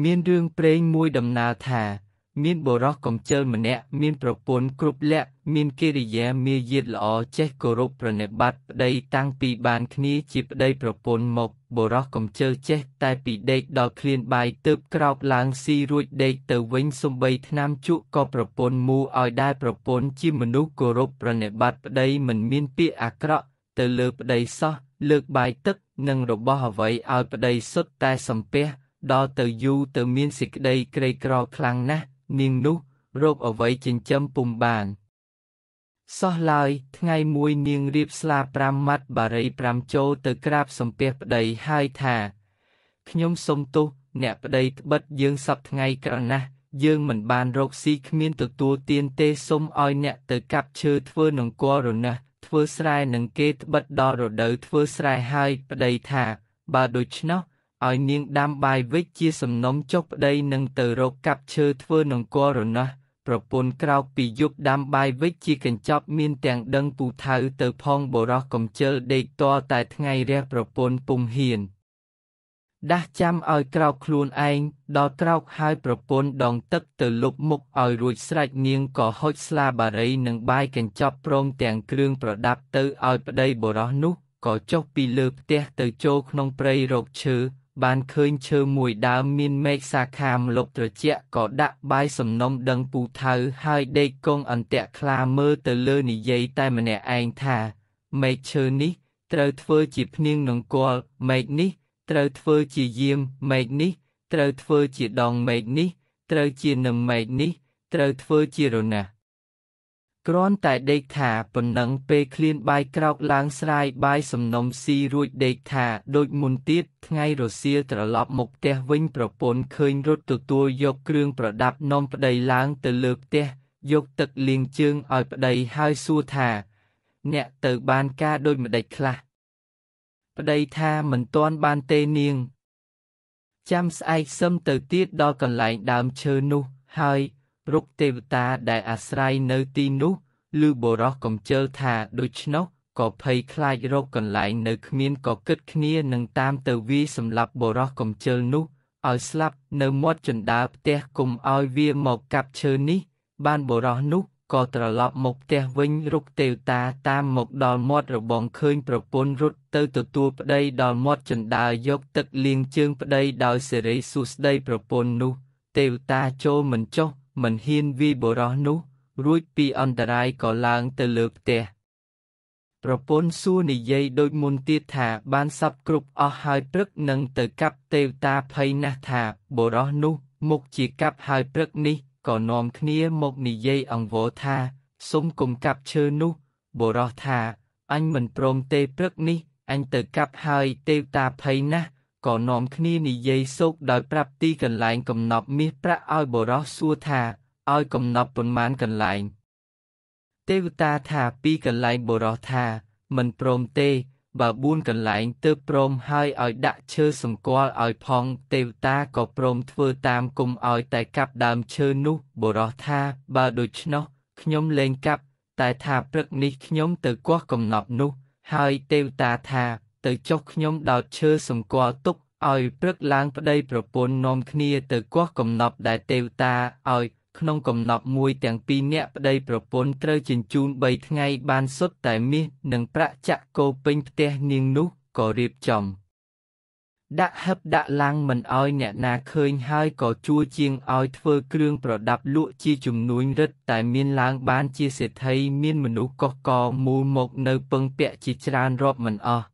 មានរឿងព្រេងមួយដំណើរថា មានបុរសកំជិលម្នាក់មានប្រពន្ធគ្រប់លក្ខមានកិរិយាមាយាទល្អចេះគោរពប្រណិប័តប្តីតាំងពីបានគ្នាជាប្តីប្រពន្ធមកបុរសកំជិលចេះតែពីដេកដល់ឃ្លានបាយទៅក្រោកឡើងស៊ីរួចដេកទៅវិញសំបីឆ្នាំជក់ក៏ប្រពន្ធមូឲ្យដែរប្រពន្ធជាមនុស្សគោរពប្រណិប័តប្តី មិនមានពាក្យអាក្រក់ទៅលើប្តីសោះលើកបាយទឹកនិងរបស់អ្វីឲ្យប្តីសុទ្ធតែសំពះដល់ទៅយូរទៅ មានសេចក្តីក្រីក្រខ្លាំងណាស់នាងនោះរោគអ្វីចិញ្ចឹមពុំបានសោះឡើយថ្ងៃមួយនាងរៀបស្លា5ម៉ាត់បារី5ចូលទៅក្រាបសំពះប្តីហើយថាខ្ញុំសុំទោសអ្នកប្តីត្បិតយើងសពថ្ងៃក្រណាស់យើងមិនបានរកស៊ីគ្មានទទួលទានទេសុំឲ្យអ្នកទៅកាប់ឈើធ្វើនង្គ័លរណាស់ធ្វើស្រែនឹងគេត្បិតដល់រដូវធ្វើស្រែហើយប្តីថាបើដូច្នោះឲ្យនាងដាំបាយវិចជាសំណុំចុះប្តីនឹងទៅរកកាប់ឈើធ្វើនង្គ័លរណាស់ប្រពន្ធក្រោកពីយប់ដាំបាយវិចជាកញ្ចប់មានទាំងដឹងពូថៅទៅផងបរោះកំជិលដេកតតែថ្ងៃរះប្រពន្ធពុំហ៊ាន ដាស់ចាំឲ្យក្រោកខ្លួនឯងដល់ក្រោកហើយប្រពន្ធដងទឹកទៅលុបមុខឲ្យរួចស្រេចនាងក៏ហុចស្លាបារីនិងបាយកញ្ចប់ព្រមទាំងគ្រឿងប្រដាប់ទៅឲ្យប្តីបរោះនោះក៏ចុះពីលើផ្ទះទៅចូលក្នុងព្រៃរកឈើបានឃើញឈើមួយដើមមានមែកសាខាមលុបត្រជាក់ក៏ដាក់បាយសំណុំដឹងពូថៅហើយដេកគង់អន្ទាក់ខ្លាមើលទៅលើនិយាយតែម្នាក់ឯងថាមែកឈើនេះ ត្រូវធ្វើជាភ្នៀងនង្គ័លមែកនេះ ត្រូវធ្វើជាយាមមែកនេះត្រូវធ្វើជាដងមែកនេះ ត្រូវជានឹមមែកនេះ ត្រូវធ្វើជារណាស់គ្រាន់តែដេកថាប៉ុណ្ណឹងពេលឃ្លានបាយក្រោកឡើងស្រាយបាយសំណុំស៊ីរួចដេកថាដូចមុនទៀតថ្ងៃរសៀលត្រឡប់មកផ្ទះវិញប្រពន្ធឃើញរត់ទទួលយកគ្រឿងប្រដាប់នំប្តីឡើងទៅលើផ្ទះ យកទឹកលាងជើងឲ្យប្តីហើយសួរថា អ្នកទៅបានការដូចម្ដេចខ្លះប្តីថាមិនទាន់បានទេនាង ចាំស្អែកសឹមទៅទៀតដល់កន្លែងដើមឈើនោះហើយរុកទេវតាដែលអាស្រ័យនៅទីនោះឮបុរសកំជិលថាដូច្នោះក៏ភ័យខ្លាចរកកន្លែងនៅគ្មានក៏គិតគ្នានឹងតាមទៅវាយសម្លាប់បុរសកំជិលនោះឲ្យស្លាប់នៅមាត់ជណ្ដើរផ្ទះគុំឲ្យវាមកកាប់ឈើនេះបានបុរសនោះក៏ត្រឡប់មកផ្ទះវិញរុកទេវតាតាមមកដល់មាត់របងឃើញប្រពន្ធរត់ទៅទទួលប្តីដល់មាត់ជណ្ដើរយកទឹកលាងជើងប្តីដោយសេរីសួស្តីប្រពន្ធនោះទេវតាចូលមិនចុះមិនហ៊ានវាយបុរសនោះ រួចពីអន្តរាយក៏ឡើងទៅលើផ្ទះប្រពន្ធសួរនិយាយដូចមុនទៀតថា បានសັບគ្រប់អស់ហើយព្រឹកនឹងទៅកាប់ទេវតាភ័យណាស់ថាបុរសនោះ មុខជាកាប់ហើយព្រឹកនេះ ក៏នាំគ្នាមកនិយាយអង្វរថាសុំកុំកាប់ឈើនោះបុរសថា អញមិនព្រមទេព្រឹកនេះអញទៅកាប់ហើយទេវតាភ័យណាស់ក៏នាំគ្នានិយាយសោកដោយប្រាប់ទីកន្លែងកំណប់មាសប្រាក់ឲ្យបរោះសួរថាឲ្យកំណប់ប៉ុន្មានកន្លែង ទេវតាថាពីកន្លែងបរោះថាមិនព្រមទេបើ4កន្លែងទើបព្រមហើយឲ្យដាក់ឈើសម្គាល់ឲ្យផង ទេវតាក៏ព្រមធ្វើតាមគុំឲ្យ តែកាប់ដើមឈើនោះបរោះថា បើដូច្នោះខ្ញុំលែងកាប់ តែថាព្រឹកនេះខ្ញុំទៅគាស់កំណប់នោះហើយទេវតាថាទៅចុះខ្ញុំដោតឈើសម្គាល់ទុកឲ្យព្រឹកឡើងប្តី ប្រពន្ធនាំគ្នាទៅកោះកំណប់ដែលទេវតាឲ្យ ក្នុងកំណប់មួយទាំងពីរនាក់ប្តីប្រពន្ធត្រូវជញ្ជូន3ថ្ងៃ បាន សុទ្ធតែមាសនិងប្រាក់ចាក់គោពេញផ្ទះនាងនោះក៏រៀបចំដាក់ហឹបដាក់ឡាំងមិនឲ្យ អ្នកណាឃើញហើយក៏ជួជាងឲ្យធ្វើគ្រឿងប្រដាប់លក់ជាជំនួញរឹតតែ មានឡើងបានជាសេដ្ឋីមានមនុស្សកកកមូលមកនៅពឹងពាក់ជាច្រើនរាប់មិនអស់